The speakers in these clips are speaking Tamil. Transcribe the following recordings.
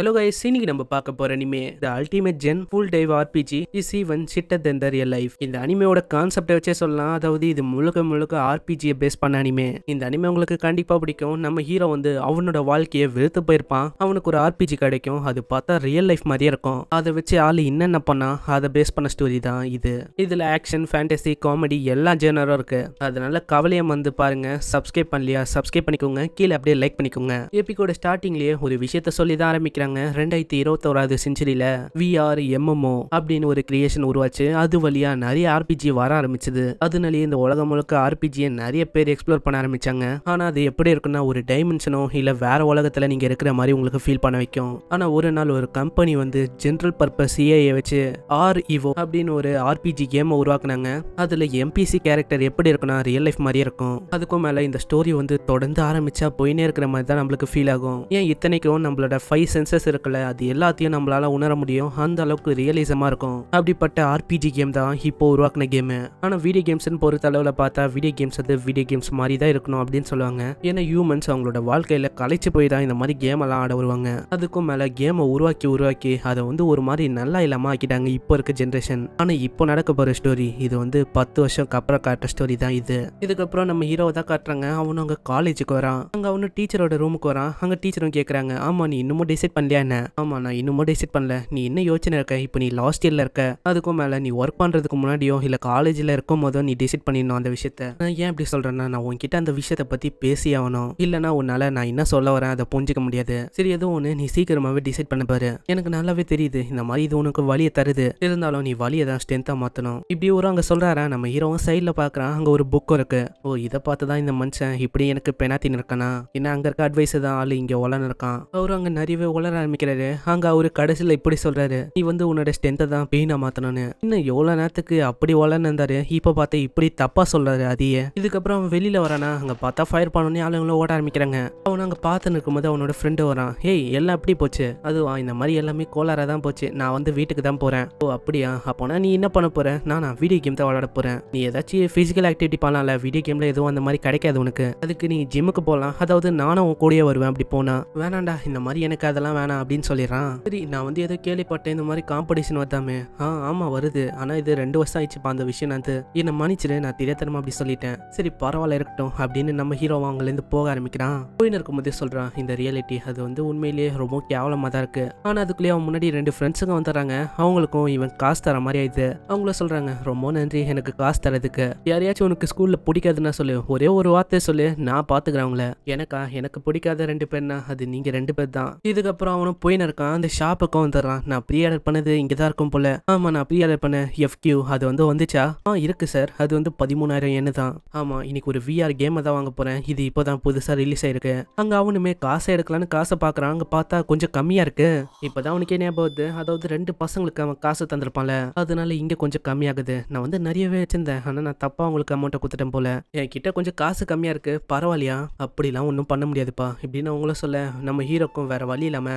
ஹலோ கைஸ் இன்னைக்கு நம்ம பார்க்க போற anime the ultimate gen full dive RPG is even shittier than the real life இந்த அனிமையோட கான்செப்டை வச்சே சொல்லலாம் அதாவது இது முழுக்க முழுக்க ஆர்பிஜியை பேஸ் பண்ண அனிமே இந்த அனிமே உங்களுக்கு கண்டிப்பா பிடிக்கும் நம்ம ஹீரோ வந்து அவனோட வாழ்க்கையை வெறுத்து போயிருப்பான் அவனுக்கு ஒரு ஆர்பிஜி கிடைக்கும் அது பார்த்தா ரியல் லைஃப் மாதிரியே இருக்கும் அதை வச்சு ஆள் என்னென்ன பண்ணா அதை பேஸ் பண்ண ஸ்டோரி தான் இது இதுல ஆக்ஷன் ஃபேண்டசி காமெடி எல்லா ஜேனரும் இருக்கு அதனால கவலையம் வந்து பாருங்க சப்ஸ்கிரைப் பண்ணலையா சப்ஸ்கிரைப் பண்ணிக்கோங்க கீழே அப்படியே லைக் பண்ணிக்கோங்க எபிகோட ஸ்டார்டிங்லயே ஒரு விஷயத்த சொல்லி தான் ஆரம்பிக்கிறேன் ஆரம்பிக்கிறாங்க ரெண்டாயிரத்தி இருபத்தோராவது செஞ்சுரியில் விஆர் எம்எம்ஓ அப்படின்னு ஒரு கிரியேஷன் உருவாச்சு அது வழியா நிறைய ஆர்பிஜி வர ஆரம்பிச்சது அதனாலேயே இந்த உலகம் முழுக்க ஆர்பிஜியை நிறைய பேர் எக்ஸ்ப்ளோர் பண்ண ஆரம்பிச்சாங்க ஆனால் அது எப்படி இருக்குன்னா ஒரு டைமென்ஷனோ இல்லை வேற உலகத்தில் நீங்கள் இருக்கிற மாதிரி உங்களுக்கு ஃபீல் பண்ண வைக்கும் ஆனால் ஒரு நாள் ஒரு கம்பெனி வந்து ஜென்ரல் பர்பஸ் சிஐஏ வச்சு ஆர் இவோ e அப்படின்னு ஒரு ஆர்பிஜி கேமை உருவாக்குனாங்க அதில் எம்பிசி கேரக்டர் எப்படி இருக்குன்னா ரியல் லைஃப் மாதிரியே இருக்கும் அதுக்கும் மேலே இந்த ஸ்டோரி வந்து தொடர்ந்து ஆரம்பிச்சா போயினே இருக்கிற மாதிரி தான் நம்மளுக்கு ஃபீல் ஆகும் ஏன் இத்தனைக்கும் நம்மளோட ஃபைவ் சென்சஸ் சென்சஸ் இருக்குல்ல அது எல்லாத்தையும் நம்மளால உணர முடியும் அந்த அளவுக்கு ரியலிசமாக இருக்கும் அப்படிப்பட்ட ஆர்பிஜி கேம் தான் இப்போ உருவாக்கின கேமு ஆனால் வீடியோ கேம்ஸ்னு பொறுத்த அளவுல பார்த்தா வீடியோ கேம்ஸ் வந்து வீடியோ கேம்ஸ் மாதிரி தான் இருக்கணும் அப்படின்னு சொல்லுவாங்க ஏன்னா ஹியூமன்ஸ் அவங்களோட வாழ்க்கையில் கலைச்சு போய் தான் இந்த மாதிரி கேம் எல்லாம் ஆட வருவாங்க அதுக்கும் மேலே கேமை உருவாக்கி உருவாக்கி அதை வந்து ஒரு மாதிரி நல்லா இல்லாமல் ஆக்கிட்டாங்க இப்போ இருக்க ஜென்ரேஷன் ஆனால் இப்போ நடக்க போகிற ஸ்டோரி இது வந்து பத்து வருஷம் அப்புறம் காட்டுற ஸ்டோரி தான் இது இதுக்கப்புறம் நம்ம ஹீரோ தான் காட்டுறாங்க அவனு அங்கே காலேஜுக்கு வரான் அங்கே அவனு டீச்சரோட ரூமுக்கு வரான் அங்கே டீச்சரும் கேட்குறாங்க ஆமா நீ இன்னமும் டிசைட் பண்ணி பண்ணலையா என்ன ஆமாம் நான் இன்னுமும் டிசைட் பண்ணல நீ என்ன யோசனை இருக்க இப்போ நீ லாஸ்ட் இயரில் இருக்க அதுக்கும் மேலே நீ ஒர்க் பண்ணுறதுக்கு முன்னாடியோ இல்லை காலேஜில் இருக்கும் போதோ நீ டிசைட் பண்ணிடணும் அந்த விஷயத்த நான் ஏன் இப்படி சொல்கிறேன்னா நான் உன்கிட்ட அந்த விஷயத்தை பற்றி பேசி ஆகணும் இல்லைனா உன்னால் நான் என்ன சொல்ல வரேன் அதை புரிஞ்சிக்க முடியாது சரி எதுவும் ஒன்று நீ சீக்கிரமாகவே டிசைட் பண்ண பாரு எனக்கு நல்லாவே தெரியுது இந்த மாதிரி இது உனக்கு வழியை தருது இருந்தாலும் நீ வழியை தான் ஸ்ட்ரென்த்தாக மாற்றணும் இப்படி ஒரு அங்கே சொல்கிறாரா நம்ம ஹீரோவும் சைடில் பார்க்குறான் அங்கே ஒரு புக் இருக்கு ஓ இதை பார்த்து தான் இந்த மனுஷன் இப்படி எனக்கு பெனாத்தின்னு இருக்கானா ஏன்னா அங்கே இருக்க அட்வைஸ் தான் ஆள் இங்கே உலர் இருக்கான் அவரும் அங்கே நிறையவே உலர ஆரம்பிக்கிறாரு அங்கே அவரு கடைசியில் இப்படி சொல்கிறாரு நீ வந்து உன்னோட ஸ்ட்ரென்த்தை தான் பெயினா மாத்தணும்னு இன்னும் எவ்வளோ நேரத்துக்கு அப்படி ஓலன்னு இருந்தாரு இப்போ பார்த்தா இப்படி தப்பாக சொல்கிறாரு அதையே இதுக்கப்புறம் அவன் வெளியில் வரானா அங்கே பார்த்தா ஃபயர் பண்ணோன்னே ஆளுங்களும் ஓட ஆரம்பிக்கிறாங்க அவன் அங்கே பார்த்துன்னு இருக்கும்போது அவனோட ஃப்ரெண்டு வரான் ஏய் எல்லாம் எப்படி போச்சு அதுவா இந்த மாதிரி எல்லாமே கோளாராக தான் போச்சு நான் வந்து வீட்டுக்கு தான் போகிறேன் ஓ அப்படியா அப்போனா நீ என்ன பண்ண போற நான் நான் வீடியோ கேம் தான் விளாட போறேன் நீ ஏதாச்சும் ஃபிசிக்கல் ஆக்டிவிட்டி பண்ணலாம்ல வீடியோ கேம்ல எதுவும் அந்த மாதிரி கிடைக்காது உனக்கு அதுக்கு நீ ஜிம்முக்கு போகலாம் அதாவது நானும் உன் கூடயே வருவேன் அப்படி போனால் வேணாண்டா இந்த மாதிரி எனக்கு அதெல்லாம் வேணாம் வேணாம் அப்படின்னு சொல்லிடுறான் சரி நான் வந்து ஏதோ கேள்விப்பட்டேன் இந்த மாதிரி காம்படிஷன் வந்தாமே ஆ ஆமாம் வருது ஆனால் இது ரெண்டு வருஷம் ஆயிடுச்சுப்பா அந்த விஷயம் நான் என்னை மன்னிச்சிடு நான் தெரியாதனமா அப்படி சொல்லிட்டேன் சரி பரவாயில்ல இருக்கட்டும் அப்படின்னு நம்ம ஹீரோ அவங்கலேருந்து போக ஆரம்பிக்கிறான் போயின்னு இருக்கும்போதே சொல்கிறான் இந்த ரியாலிட்டி அது வந்து உண்மையிலேயே ரொம்ப கேவலமாக தான் இருக்குது ஆனால் அதுக்குள்ளேயே அவன் முன்னாடி ரெண்டு ஃப்ரெண்ட்ஸுங்க வந்துடுறாங்க அவங்களுக்கும் இவன் காசு தர மாதிரி ஆயிடுது அவங்கள சொல்கிறாங்க ரொம்ப நன்றி எனக்கு காசு தரதுக்கு யாரையாச்சும் உனக்கு ஸ்கூலில் பிடிக்காதுன்னா சொல்லு ஒரே ஒரு வார்த்தை சொல்லு நான் பாத்துக்கிறேன் அவங்கள எனக்கா எனக்கு பிடிக்காத ரெண்டு பேர்னா அது நீங்கள் ரெண்டு பேர் தான் இதுக்கப்புறம் அப்புறம் அவனும் போயின்னு இருக்கான் அந்த ஷாப் வந்துடுறான் நான் ப்ரீ ஆர்டர் பண்ணது இங்கே தான் இருக்கும் போல ஆமாம் நான் ப்ரீ ஆர்டர் பண்ணேன் எஃப்கியூ அது வந்து வந்துச்சா ஆ இருக்குது சார் அது வந்து பதிமூணாயிரம் என்ன தான் ஆமாம் இன்னைக்கு ஒரு விஆர் கேமை தான் வாங்க போகிறேன் இது இப்போ தான் புதுசாக ரிலீஸ் ஆயிருக்கு அங்கே அவனுமே காசை எடுக்கலான்னு காசை பார்க்குறான் அங்கே பார்த்தா கொஞ்சம் கம்மியாக இருக்கு இப்போ தான் அவனுக்கே ஞாபகம் வருது அதாவது ரெண்டு பசங்களுக்கு அவன் காசை தந்திருப்பான்ல அதனால இங்கே கொஞ்சம் கம்மியாகுது நான் வந்து நிறையவே வச்சிருந்தேன் ஆனால் நான் தப்பாக அவங்களுக்கு அமௌண்ட்டை கொடுத்துட்டேன் போல என்கிட்ட கொஞ்சம் காசு கம்மியாக இருக்கு பரவாயில்லையா அப்படிலாம் ஒன்றும் பண்ண முடியாதுப்பா இப்படின்னு அவங்களும் சொல்ல நம்ம ஹீரோக்கும் வேற வழி இல்லாமல்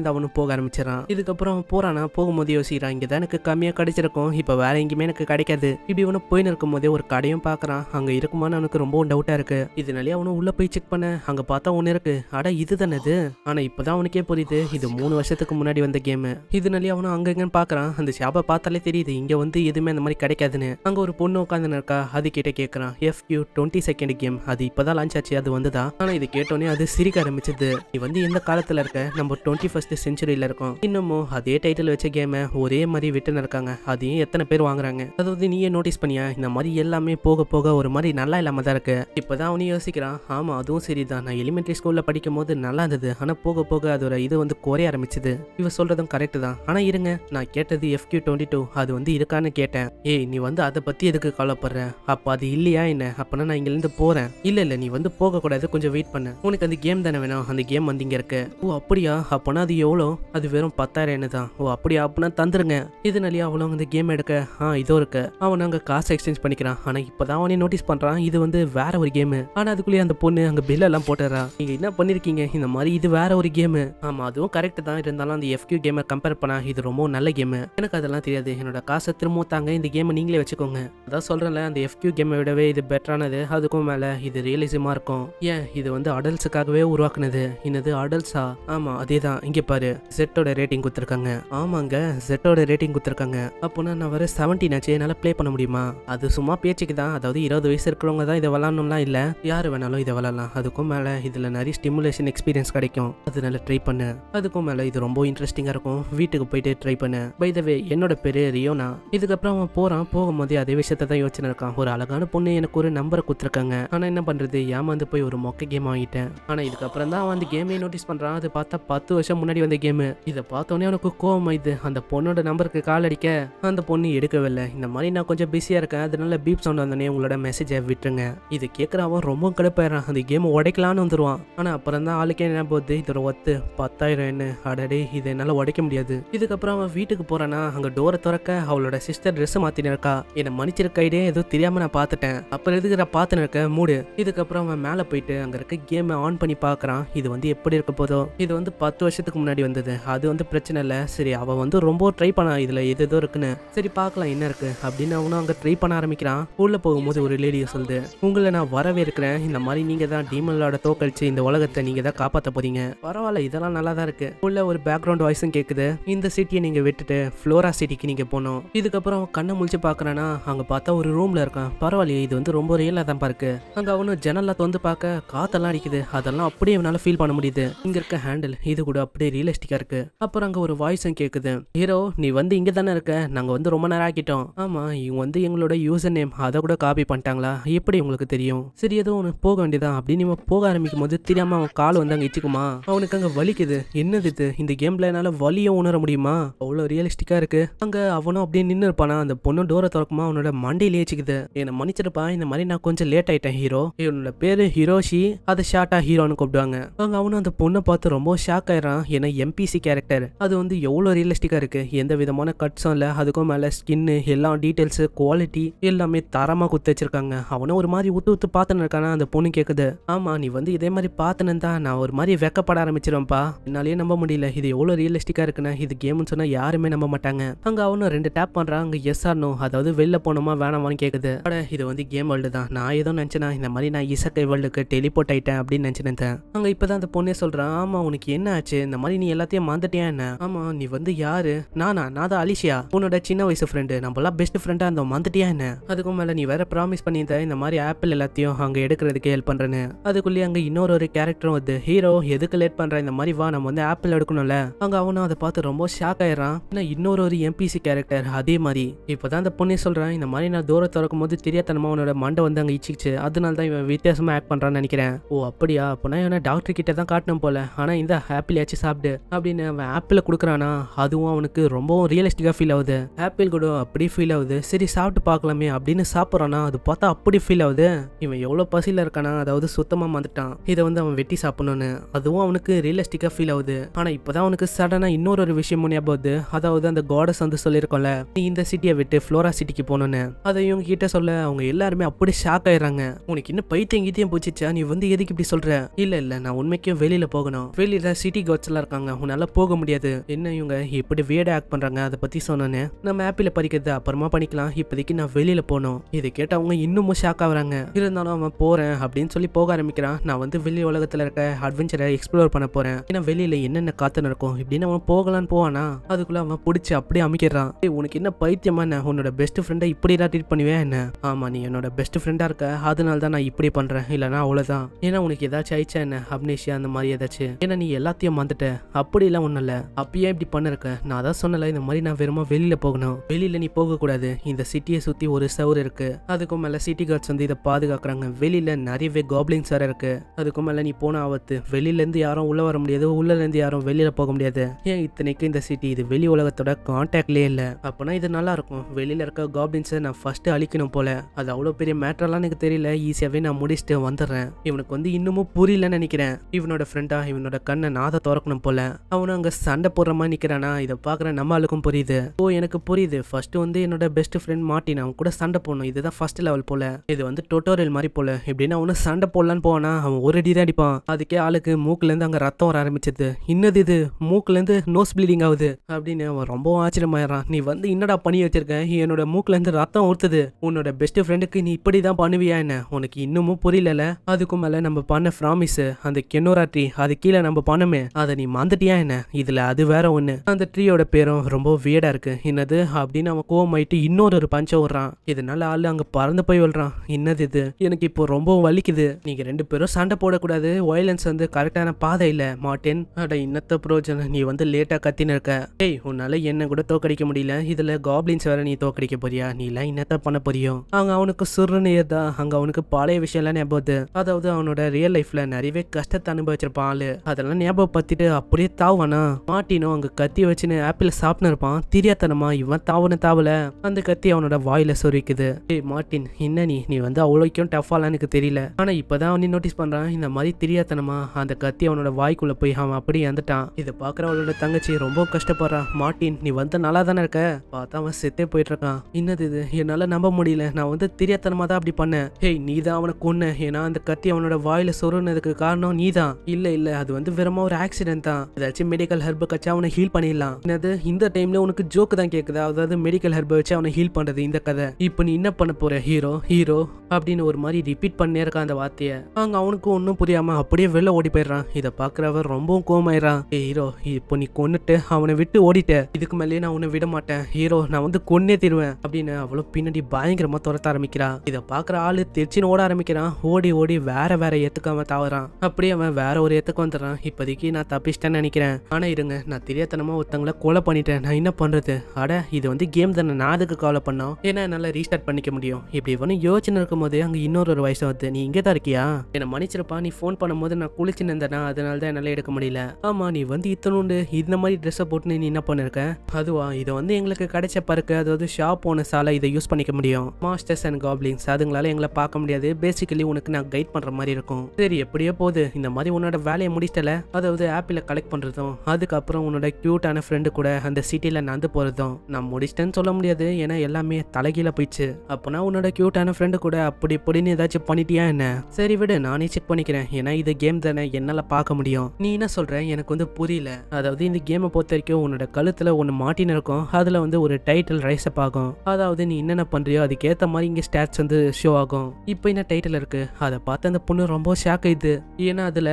இந்த அவனும் போக ஆரம்பிச்சிடறான் இதுக்கப்புறம் போறானா போறானா போகும்போது யோசிக்கிறான் இங்கதான் எனக்கு கம்மியா கிடைச்சிருக்கும் இப்ப வேற எங்கேயுமே எனக்கு கிடைக்காது இப்படி இவனும் போயின்னு இருக்கும் போதே ஒரு கடையும் பாக்குறான் அங்க இருக்குமான்னு அவனுக்கு ரொம்பவும் டவுட்டா இருக்கு இதனாலே அவனும் உள்ள போய் செக் பண்ண அங்க பார்த்தா ஒண்ணு இருக்கு அடா இது தானே இது ஆனால் அவனுக்கே புரியுது இது மூணு வருஷத்துக்கு முன்னாடி வந்த கேமு இதனாலே அவனும் அங்கங்கன்னு பாக்குறான் அந்த ஷாப்பை பார்த்தாலே தெரியுது இங்க வந்து எதுவுமே அந்த மாதிரி கிடைக்காதுன்னு அங்க ஒரு பொண்ணு உட்காந்து இருக்கா அது கிட்ட கேக்குறான் F Q twenty second game அது இப்பதான் லான்ச் ஆச்சு அது வந்துதான் ஆனா இது கேட்டோன்னே அது சிரிக்க ஆரம்பிச்சது நீ வந்து எந்த காலத்துல இருக்க நம்ம டுவெண்ட்டி ஃபஸ்ட் செஞ்சுரியில் இருக்கும் இன்னமும் அதே டைட்டில் வச்ச கேமை ஒரே மாதிரி விட்டுன்னு இருக்காங்க அதையும் எத்தனை பேர் வாங்குறாங்க அதாவது நீயே நோட்டீஸ் பண்ணியா இந்த மாதிரி எல்லாமே போக போக ஒரு மாதிரி நல்லா இல்லாமல் தான் இருக்கு இப்போதான் அவனையும் யோசிக்கிறான் ஆமாம் அதுவும் சரி தான் நான் எலிமெண்ட்ரி ஸ்கூலில் படிக்கும் போது நல்லா இருந்தது ஆனால் போக போக அதோட இது வந்து குறைய ஆரம்பிச்சது இவ சொல்றதும் கரெக்ட் தான் ஆனால் இருங்க நான் கேட்டது எஃப்கியூ டுவெண்ட்டி டூ அது வந்து இருக்கான்னு கேட்டேன் ஏய் நீ வந்து அதை பற்றி எதுக்கு கவலைப்படுற அப்போ அது இல்லையா என்ன அப்போனா நான் இங்கேருந்து போகிறேன் இல்லை இல்லை நீ வந்து போகக்கூடாது கொஞ்சம் வெயிட் பண்ண உனக்கு அந்த கேம் தானே வேணும் அந்த கேம் வந்து இங்கே இருக்கு ஓ அப்படியா அப்போனா அது எவ்வளோ அது வெறும் பத்தாயிரம் என்ன தான் ஓ அப்படியா அப்படின்னா தந்துருங்க இதனாலேயே அவ்வளோ வந்து கேம் எடுக்க ஆ இதோ இருக்கு அவன் அங்கே காசு எக்ஸ்சேஞ்ச் பண்ணிக்கிறான் ஆனால் இப்போ தான் அவனே நோட்டீஸ் பண்ணுறான் இது வந்து வேற ஒரு கேமு ஆனால் அதுக்குள்ளேயே அந்த பொண்ணு அங்கே பில்லெல்லாம் போட்டுறா நீங்கள் என்ன பண்ணியிருக்கீங்க இந்த மாதிரி இது வேற ஒரு கேமு ஆமாம் அதுவும் கரெக்ட் தான் இருந்தாலும் அந்த எஃப்கியூ கேமை கம்பேர் பண்ணா இது ரொம்ப நல்ல கேமு எனக்கு அதெல்லாம் தெரியாது என்னோட காசை திரும்ப தாங்க இந்த கேமை நீங்களே வச்சுக்கோங்க அதான் சொல்கிறேன்ல அந்த எஃப்கியூ கேமை விடவே இது பெட்டரானது அதுக்கும் மேலே இது ரியலிசமாக இருக்கும் ஏன் இது வந்து அடல்ட்ஸுக்காகவே உருவாக்குனது என்னது அடல்ட்ஸா ஆமாம் அதே தான் இங்கே பாரு செட்டோட ரேட்டிங் கொடுத்துருக்காங்க ஆமாங்க செட்டோட ரேட்டிங் கொடுத்துருக்காங்க அப்போனா நான் வர செவன்டீன் ஆச்சு என்னால் ப்ளே பண்ண முடியுமா அது சும்மா பேச்சுக்கு தான் அதாவது இருபது வயசு இருக்கிறவங்க தான் இதை விளாட்ணும்லாம் இல்லை யார் வேணாலும் இதை விளாட்லாம் அதுக்கும் மேலே இதில் நிறைய ஸ்டிமுலேஷன் எக்ஸ்பீரியன்ஸ் கிடைக்கும் அதனால ட்ரை பண்ணு அதுக்கும் மேலே இது ரொம்ப இன்ட்ரெஸ்டிங்கா இருக்கும் வீட்டுக்கு போயிட்டு ட்ரை பண்ணு பை என்னோட பேரு ரியோனா இதுக்கப்புறம் அவன் போகிறான் போகும்போதே அதே விஷயத்த தான் யோசனை இருக்கான் ஒரு அழகான பொண்ணு எனக்கு ஒரு நம்பரை கொடுத்துருக்காங்க ஆனால் என்ன பண்ணுறது ஏமாந்து போய் ஒரு மொக்க கேம் வாங்கிட்டேன் ஆனால் இதுக்கப்புறம் தான் அவன் அந்த கேமே நோட்டீஸ் பண்ணுறான் அது பார்த்தா பத்து பத்து வருஷம் முன்னாடி வந்த கேமு இதை பார்த்தோன்னே உனக்கு கோவம் இது அந்த பொண்ணோட நம்பருக்கு கால் அடிக்க அந்த பொண்ணு எடுக்கவில்லை இந்த மாதிரி நான் கொஞ்சம் பிஸியாக இருக்கேன் அதனால பீப் சவுண்ட் வந்தோடனே உங்களோட மெசேஜை விட்டுருங்க இது அவன் ரொம்ப கடுப்பாயிடறான் அந்த கேமை உடைக்கலான்னு வந்துருவான் ஆனால் அப்புறம் தான் ஆளுக்கே என்ன போகுது இதோட ஒத்து பத்தாயிரம் என்ன அடடி இதை என்னால் உடைக்க முடியாது இதுக்கப்புறம் அவன் வீட்டுக்கு போறானா அங்கே டோரை திறக்க அவளோட சிஸ்டர் ட்ரெஸ் மாற்றினு இருக்கா என்னை மன்னிச்சிருக்க ஐடியே ஏதோ தெரியாமல் நான் பார்த்துட்டேன் அப்புறம் எதுக்கு நான் பார்த்துன்னு இருக்கேன் மூடு இதுக்கப்புறம் அவன் மேலே போயிட்டு அங்கே இருக்க கேமை ஆன் பண்ணி பார்க்குறான் இது வந்து எப்படி இருக்க போதோ இது வந்து பத்து பத்து வருஷத்துக்கு முன்னாடி வந்தது அது வந்து பிரச்சனை இல்லை சரி அவள் வந்து ரொம்ப ட்ரை பண்ணா இதில் எது எதோ இருக்குன்னு சரி பார்க்கலாம் என்ன இருக்குது அப்படின்னு அவனும் அங்கே ட்ரை பண்ண ஆரம்பிக்கிறான் உள்ளே போகும்போது ஒரு லேடியை சொல்லுது உங்களை நான் வரவே இருக்கிறேன் இந்த மாதிரி நீங்கள் தான் டீமலோட தோக்கழிச்சு இந்த உலகத்தை நீங்கள் தான் காப்பாற்ற போறீங்க பரவாயில்ல இதெல்லாம் நல்லா தான் இருக்குது ஸ்கூலில் ஒரு பேக்ரவுண்ட் வாய்ஸும் கேட்குது இந்த சிட்டியை நீங்கள் விட்டுட்டு ஃப்ளோரா சிட்டிக்கு நீங்கள் போகணும் இதுக்கப்புறம் கண்ணை முழிச்சு பார்க்குறேன்னா அங்கே பார்த்தா ஒரு ரூமில் இருக்கான் பரவாயில்லையே இது வந்து ரொம்ப ரியலாக தான் பார்க்கு அங்கே அவனும் ஜன்னலாக தோந்து பார்க்க காத்தெல்லாம் அடிக்குது அதெல்லாம் அப்படியே அவனால் ஃபீல் பண்ண முடியுது இங்கே இருக்க ஹேண்டில் இது கூட அப்படியே ரியலிஸ்டிக்காக இருக்கு அப்புறம் அங்க ஒரு வாய்ஸும் கேக்குது ஹீரோ நீ வந்து இங்க தானே இருக்க நாங்க வந்து ரொம்ப நேரம் ஆக்கிட்டோம் ஆமா இவங்க வந்து எங்களோட யூசர் நேம் அதை கூட காப்பி பண்ணிட்டாங்களா எப்படி உங்களுக்கு தெரியும் சரி ஏதோ ஒன்னு போக வேண்டியதான் அப்படின்னு இவன் போக ஆரம்பிக்கும் போது தெரியாமல் அவன் கால் வந்து அங்கே இச்சுக்குமா அவனுக்கு அங்க வலிக்குது என்னது இது இந்த கேம்ல என்னால் வலியை உணர முடியுமா அவ்வளோ ரியலிஸ்டிக்காக இருக்கு அங்க அவனும் அப்படியே நின்று இருப்பானா அந்த பொண்ணு டோரை திறக்குமா அவனோட மண்டையில ஏச்சுக்குது என்னை மன்னிச்சிருப்பா இந்த மாதிரி நான் கொஞ்சம் லேட் ஆயிட்டேன் ஹீரோ இவனோட பேர் ஹீரோஷி அதை ஷார்ட்டாக ஹீரோன்னு கூப்பிடுவாங்க அங்க அவனும் அந்த பொண்ணை பார்த்து ரொம்ப ஷாக் ஆயிரு ஆயிடுறான் ஏன்னா எம்பிசி கேரக்டர் அது வந்து எவ்வளோ ரியலிஸ்டிக்காக இருக்குது எந்த விதமான கட்ஸும் இல்லை அதுக்கும் மேலே ஸ்கின்னு எல்லா டீட்டெயில்ஸு குவாலிட்டி எல்லாமே தரமாக குத்து வச்சிருக்காங்க அவனும் ஒரு மாதிரி உத்து உத்து பார்த்துன்னு இருக்கானா அந்த பொண்ணு கேட்குது ஆமாம் நீ வந்து இதே மாதிரி பார்த்துன்னு தான் நான் ஒரு மாதிரி வெக்கப்பட ஆரம்பிச்சிருவேன்ப்பா என்னாலேயே நம்ப முடியல இது எவ்வளோ ரியலிஸ்டிக்காக இருக்குன்னு இது கேம்னு சொன்னால் யாருமே நம்ப மாட்டாங்க அங்கே அவனும் ரெண்டு டேப் பண்ணுறான் அங்கே எஸ் ஆர்னோ அதாவது வெளில போனோமா வேணாமான்னு கேட்குது இது வந்து கேம் வேர்ல்டு தான் நான் ஏதோ நினச்சேனா இந்த மாதிரி நான் இசக்கை வேர்ல்டுக்கு டெலிபோர்ட் ஆயிட்டேன் அப்படின்னு நினச்சிருந்தேன் அங்கே இப்போ தான் அந்த பொண்ணே சொல்கிறான் ஆமாம் உனக்கு என்ன என்னாச்சு இந்த மாதிரி நீ எல்லாத்தையும் மறந்துட்டியா என்ன ஆமா நீ வந்து யாரு நானா நான் தான் அலிஷியா உன்னோட சின்ன வயசு ஃப்ரெண்டு நம்மளாம் பெஸ்ட் ஃப்ரெண்டா இருந்தோம் மறந்துட்டியா என்ன அதுக்கு மேல நீ வேற ப்ராமிஸ் பண்ணியிருந்த இந்த மாதிரி ஆப்பிள் எல்லாத்தையும் அங்க எடுக்கிறதுக்கு ஹெல்ப் பண்றேன்னு அதுக்குள்ளேயே அங்க இன்னொரு ஒரு கேரக்டரும் வந்து ஹீரோ எதுக்கு லேட் பண்ற இந்த மாதிரி வா நம்ம வந்து ஆப்பிள் எடுக்கணும்ல அங்க அவனும் அதை பார்த்து ரொம்ப ஷாக் ஆயிடறான் ஏன்னா இன்னொரு ஒரு எம்பிசி கேரக்டர் அதே மாதிரி இப்பதான் அந்த பொண்ணு சொல்றேன் இந்த மாதிரி நான் தூரம் திறக்கும் போது தெரியாதனமா உன்னோட மண்டை வந்து அங்க இச்சிக்கிச்சு அதனால தான் இவன் வித்தியாசமா ஆக்ட் பண்றான்னு நினைக்கிறேன் ஓ அப்படியா அப்படின்னா டாக்டர் கிட்ட தான் காட்டணும் போல ஆனா இந்த ஆப்பிள் ஆப்பிளையாச்சும் சாப்பிடு அப்படின்னு அவன் ஆப்பிளை கொடுக்குறானா அதுவும் அவனுக்கு ரொம்பவும் ரியலிஸ்டிக்காக ஃபீல் ஆகுது ஆப்பிள் கூட அப்படி ஃபீல் ஆகுது சரி சாப்பிட்டு பார்க்கலாமே அப்படின்னு சாப்பிட்றானா அது பார்த்தா அப்படி ஃபீல் ஆகுது இவன் எவ்வளோ பசியில் இருக்கானா அதாவது சுத்தமாக வந்துட்டான் இதை வந்து அவன் வெட்டி சாப்பிட்ணுன்னு அதுவும் அவனுக்கு ரியலிஸ்டிக்காக ஃபீல் ஆகுது ஆனால் இப்போதான் அவனுக்கு சடனாக இன்னொரு ஒரு விஷயம் ஞாபகம் வருது அதாவது அந்த காடஸ் வந்து சொல்லியிருக்கோம்ல நீ இந்த சிட்டியை விட்டு ஃப்ளோரா சிட்டிக்கு போகணுன்னு அதை இவங்க கிட்ட சொல்ல அவங்க எல்லாருமே அப்படி ஷாக் ஆயிடுறாங்க உனக்கு இன்னும் பைத்தியம் கீத்தியம் போச்சுச்சா நீ வந்து எதுக்கு இப்படி சொல்ற இல்ல இல்ல நான் உண்மைக்கும் வெளியில போகணும் வெளியில சிட்டி சிட்டி காட்ஸ்லாம் இருக்காங்க உன்னால போக முடியாது என்ன இவங்க எப்படி வேட ஆக்ட் பண்றாங்க அதை பத்தி சொன்னோன்னே நம்ம ஆப்பிள் பறிக்கிறது அப்புறமா பண்ணிக்கலாம் இப்போதைக்கு நான் வெளியில போனோம் இதை கேட்ட அவங்க இன்னமும் ஷாக் ஆகுறாங்க இருந்தாலும் அவன் போறேன் அப்படின்னு சொல்லி போக ஆரம்பிக்கிறான் நான் வந்து வெளி உலகத்துல இருக்க அட்வென்ச்சரை எக்ஸ்ப்ளோர் பண்ண போறேன் ஏன்னா வெளியில என்னென்ன காத்து நடக்கும் இப்படின்னு அவன் போகலான்னு போவானா அதுக்குள்ள அவன் பிடிச்சி அப்படியே அமைக்கிறான் உனக்கு என்ன பைத்தியமா என்ன உன்னோட பெஸ்ட் ஃப்ரெண்டை இப்படி எல்லாம் ட்ரீட் பண்ணுவேன் என்ன ஆமா நீ என்னோட பெஸ்ட் ஃப்ரெண்டா இருக்க அதனால தான் நான் இப்படி பண்றேன் இல்லைனா அவ்வளவுதான் ஏன்னா உனக்கு ஏதாச்சும் ஆயிடுச்சா என்ன அப்னேஷியா அந்த மாதிரி ஏதாச்சும் ஏன்னா நீ எல்லாத்தையும் விஷயம் வந்துட்டேன் அப்படிலாம் ஒன்றும் இல்லை அப்பயே இப்படி பண்ணிருக்க நான் அதான் சொன்னல இந்த மாதிரி நான் வெறுமா வெளியில் போகணும் வெளியில் நீ போகக்கூடாது இந்த சிட்டியை சுற்றி ஒரு சவர் இருக்குது அதுக்கு மேலே சிட்டி கார்ட்ஸ் வந்து இதை பாதுகாக்கிறாங்க வெளியில் நிறையவே காப்ளிங்ஸ் வேற இருக்குது அதுக்கு மேலே நீ போன ஆபத்து இருந்து யாரும் உள்ளே வர முடியாது உள்ளேருந்து யாரும் வெளியில் போக முடியாது ஏன் இத்தனைக்கு இந்த சிட்டி இது வெளி உலகத்தோட கான்டாக்ட்லயே இல்லை அப்பனா இது நல்லா இருக்கும் வெளியில் இருக்க காப்ளின்ஸை நான் ஃபர்ஸ்ட் அழிக்கணும் போல அது அவ்வளோ பெரிய மேட்டர்லாம் எனக்கு தெரியல ஈஸியாகவே நான் முடிச்சுட்டு வந்துடுறேன் இவனுக்கு வந்து இன்னமும் புரியலன்னு நினைக்கிறேன் இவனோட ஃப்ரெண்டா இவனோட கண்ணை நான் நாம திறக்கணும் போல அவனும் அங்கே சண்டை போடுற மாதிரி நிற்கிறானா இதை பாக்குற நம்ம ஆளுக்கும் புரியுது ஓ எனக்கு புரியுது ஃபர்ஸ்ட் வந்து என்னோட பெஸ்ட் ஃப்ரெண்ட் மாட்டின் அவன் கூட சண்டை போடணும் இதுதான் ஃபர்ஸ்ட் லெவல் போல இது வந்து டோட்டோரியல் மாதிரி போல எப்படின்னா அவனு சண்டை போடலான்னு போவானா அவன் ஒரு அடி தான் அடிப்பான் அதுக்கே ஆளுக்கு மூக்குலேருந்து அங்கே ரத்தம் வர ஆரம்பிச்சது இன்னது இது மூக்குலேருந்து நோஸ் ப்ளீடிங் ஆகுது அப்படின்னு அவன் ரொம்ப ஆச்சரியமாயிடறான் நீ வந்து என்னடா பண்ணி வச்சிருக்க என்னோட இருந்து ரத்தம் ஊற்றுது உன்னோட பெஸ்ட் ஃப்ரெண்டுக்கு நீ இப்படி தான் பண்ணுவியா என்ன உனக்கு இன்னமும் புரியல அதுக்கும் மேலே நம்ம பண்ண ப்ராமிஸு அந்த கெனோராட்டி அது கீழே நம்ம பண்ணுமே அதை நீ மாந்துட்டியா என்ன இதில் அது வேற ஒன்று அந்த ட்ரீயோட பேரும் ரொம்ப வியடாக இருக்கு என்னது அப்படின்னு அவன் கோவமாயிட்டு இன்னொரு ஒரு பஞ்ச விடுறான் இதனால ஆள் அங்கே பறந்து போய் விழுறான் என்னது இது எனக்கு இப்போ ரொம்ப வலிக்குது நீங்கள் ரெண்டு பேரும் சண்டை போடக்கூடாது வயலன்ஸ் வந்து கரெக்டான பாதை இல்ல மாட்டேன் அட இன்னத்த புரோஜனம் நீ வந்து லேட்டாக கத்தின இருக்க ஏய் உன்னால என்ன கூட தோக்கடிக்க முடியல இதில் காப்ளின்ஸ் வேற நீ தோக்கடிக்க போறியா நீ எல்லாம் என்னத்த பண்ண போறியும் அங்கே அவனுக்கு சுருன்னு தான் அங்கே அவனுக்கு பழைய விஷயம்லாம் ஞாபகம் அதாவது அவனோட ரியல் லைஃப்ல நிறையவே கஷ்டத்தை அனுபவிச்சிருப்பான் ஆளு அதெல்லாம் ஞாபகம் பத்திட்டு அப்படியே தாவானா மாட்டினோ அங்க கத்தி வச்சுன்னு ஆப்பிள் சாப்பிட்டு இருப்பான் தெரியாதனமா இவன் தாவன தாவல அந்த கத்தி அவனோட வாயில சொரிக்குது ஏய் மாட்டின் என்ன நீ நீ வந்து அவ்வளோக்கும் டஃபாலாம் எனக்கு தெரியல ஆனா இப்பதான் அவனி நோட்டீஸ் பண்றான் இந்த மாதிரி தெரியாதனமா அந்த கத்தி அவனோட வாய்க்குள்ள போய் அவன் அப்படியே இறந்துட்டான் இதை பாக்குற அவளோட தங்கச்சி ரொம்ப கஷ்டப்படுறான் மாட்டின் நீ வந்து நல்லா தானே இருக்க பார்த்தா அவன் செத்தே போயிட்டு இருக்கான் என்னது இது என்னால நம்ப முடியல நான் வந்து தெரியாதனமா தான் அப்படி பண்ணேன் ஹேய் நீ தான் அவனை கொன்ன ஏன்னா அந்த கத்தி அவனோட வாயில சொருனதுக்கு காரணம் நீ தான் இல்ல இல்ல அது வந்து வெறுமா ஒரு ஆக்சிடென்ட் தான் ஏதாச்சும் மெடிக்கல் ஹெர்பை கச்சா அவனை ஹீல் பண்ணிடலாம் என்னது இந்த டைம்ல உனக்கு ஜோக்கு தான் கேட்குது அதாவது மெடிக்கல் ஹெர்பை வச்சு அவனை ஹீல் பண்றது இந்த கதை இப்போ நீ என்ன பண்ண போற ஹீரோ ஹீரோ அப்படின்னு ஒரு மாதிரி ரிப்பீட் பண்ணே இருக்கான் அந்த வார்த்தையை அங்க அவனுக்கு ஒன்றும் புரியாம அப்படியே வெளில ஓடி போயிடுறான் இதை பாக்குறவன் ரொம்பவும் கோமாயிறான் ஏ ஹீரோ இப்போ நீ கொன்னுட்டு அவனை விட்டு ஓடிட்ட இதுக்கு மேலேயே நான் உன்னை விட மாட்டேன் ஹீரோ நான் வந்து கொன்னே தருவேன் அப்படின்னு அவ்வளோ பின்னாடி பயங்கரமா துரத்த ஆரம்பிக்கிறான் இதை பாக்குற ஆளு திருச்சின்னு ஓட ஆரம்பிக்கிறான் ஓடி ஓடி வேற வேற ஏத்துக்காம தாவறான் அப்படியே அவன் வேற ஒரு ஏத்துக்கு வந்துடுறான் இப்போதைக்கு நான் தப்பிச்சிட்டேன்னு நினைக்கிறேன் ஆனால் இருங்க நான் தெரியாதனமா ஒருத்தங்களை கொலை பண்ணிட்டேன் நான் என்ன பண்ணுறது அட இது வந்து கேம் தானே நான் அதுக்கு கவலை பண்ணோம் ஏன்னா என்னால் ரீஸ்டார்ட் பண்ணிக்க முடியும் இப்படி ஒன்று யோசனை இருக்கும்போது அங்கே இன்னொரு ஒரு வயசு வந்து நீ இங்கே தான் இருக்கியா என்னை மன்னிச்சிருப்பா நீ ஃபோன் பண்ணும்போது நான் குளிச்சு நின்றேனா அதனால தான் என்னால் எடுக்க முடியல ஆமாம் நீ வந்து இத்தனோண்டு இந்த மாதிரி ட்ரெஸ்ஸை போட்டு நீ என்ன பண்ணிருக்க அதுவா இதை வந்து எங்களுக்கு கிடைச்ச பருக்கு அதாவது ஷாப் ஓனர்ஸால் இதை யூஸ் பண்ணிக்க முடியும் மாஸ்டர்ஸ் அண்ட் காப்ளிங்ஸ் அதுங்களால எங்களை பார்க்க முடியாது பேசிக்கலி உனக்கு நான் கைட் பண்ணுற மாதிரி இருக்கும் சரி எப்படியோ போகுது இந்த மாதிரி உன்னோட வேலையை முடிச்சிட்டல அதாவது போது ஆப்பில் கலெக்ட் பண்ணுறதும் அதுக்கப்புறம் உன்னோட க்யூட்டான ஃப்ரெண்டு கூட அந்த சிட்டியில் நடந்து போகிறதும் நான் முடிச்சிட்டேன்னு சொல்ல முடியாது ஏன்னா எல்லாமே தலைகீழ போயிடுச்சு அப்போனா உன்னோட க்யூட்டான ஃப்ரெண்டு கூட அப்படி இப்படின்னு ஏதாச்சும் பண்ணிட்டியா என்ன சரி விடு நானே செக் பண்ணிக்கிறேன் ஏன்னா இது கேம் தானே என்னால் பார்க்க முடியும் நீ என்ன சொல்கிற எனக்கு வந்து புரியல அதாவது இந்த கேமை பொறுத்த வரைக்கும் உன்னோட கழுத்தில் ஒன்று மாட்டின்னு இருக்கும் அதில் வந்து ஒரு டைட்டில் அப் ஆகும் அதாவது நீ என்னென்ன பண்ணுறியோ அதுக்கேற்ற மாதிரி இங்கே ஸ்டாட்ஸ் வந்து ஷோ ஆகும் இப்போ என்ன டைட்டில் இருக்குது அதை பார்த்து அந்த பொண்ணு ரொம்ப ஷாக் ஆயிடுது ஏன்னா அதில்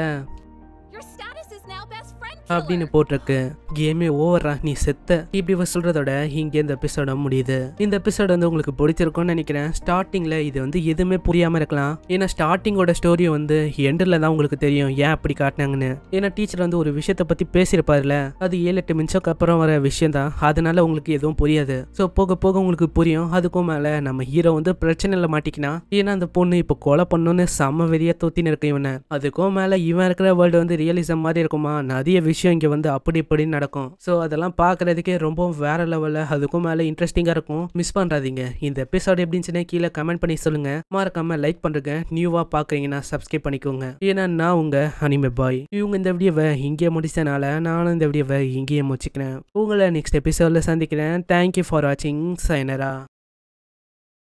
அப்படின்னு போட்டிருக்கு கேமே ஓவரா நீ செத்த இப்படி சொல்றதோட இங்கே இந்த எபிசோட முடியுது இந்த எபிசோட் வந்து உங்களுக்கு பிடிச்சிருக்கும்னு நினைக்கிறேன் ஸ்டார்டிங்ல இது வந்து எதுவுமே புரியாம இருக்கலாம் ஏன்னா ஸ்டார்டிங்கோட ஸ்டோரி வந்து எண்டில் தான் உங்களுக்கு தெரியும் ஏன் அப்படி காட்டினாங்கன்னு ஏன்னா டீச்சர் வந்து ஒரு விஷயத்த பத்தி பேசியிருப்பாருல அது ஏழு எட்டு நிமிஷம் அப்புறம் வர விஷயம் தான் அதனால உங்களுக்கு எதுவும் புரியாது ஸோ போக போக உங்களுக்கு புரியும் அதுக்கும் மேல நம்ம ஹீரோ வந்து பிரச்சனையில மாட்டிக்கினா ஏன்னா அந்த பொண்ணு இப்போ கொலை பண்ணுன்னு சம வெறியா தொத்தின்னு இருக்கு இவனை அதுக்கும் மேல இவன் இருக்கிற வேர்ல்டு வந்து ரியலிசம் மாதிரி இருக்குமா நிறைய விஷயம் விஷயம் இங்கே வந்து அப்படி இப்படின்னு நடக்கும் ஸோ அதெல்லாம் பார்க்குறதுக்கே ரொம்ப வேற லெவலில் அதுக்கும் மேலே இன்ட்ரெஸ்டிங்காக இருக்கும் மிஸ் பண்ணுறாதீங்க இந்த எபிசோட் எப்படின்னு கீழே கமெண்ட் பண்ணி சொல்லுங்க மறக்காம லைக் பண்ணுறங்க நியூவாக பார்க்குறீங்கன்னா சப்ஸ்கிரைப் பண்ணிக்கோங்க ஏன்னா நான் உங்கள் அனிமே பாய் இவங்க இந்த வீடியோவை இங்கேயே முடிச்சதுனால நானும் இந்த வீடியோவை இங்கேயே முடிச்சுக்கிறேன் உங்களை நெக்ஸ்ட் எபிசோடில் சந்திக்கிறேன் தேங்க்யூ ஃபார் வாட்சிங் சைனரா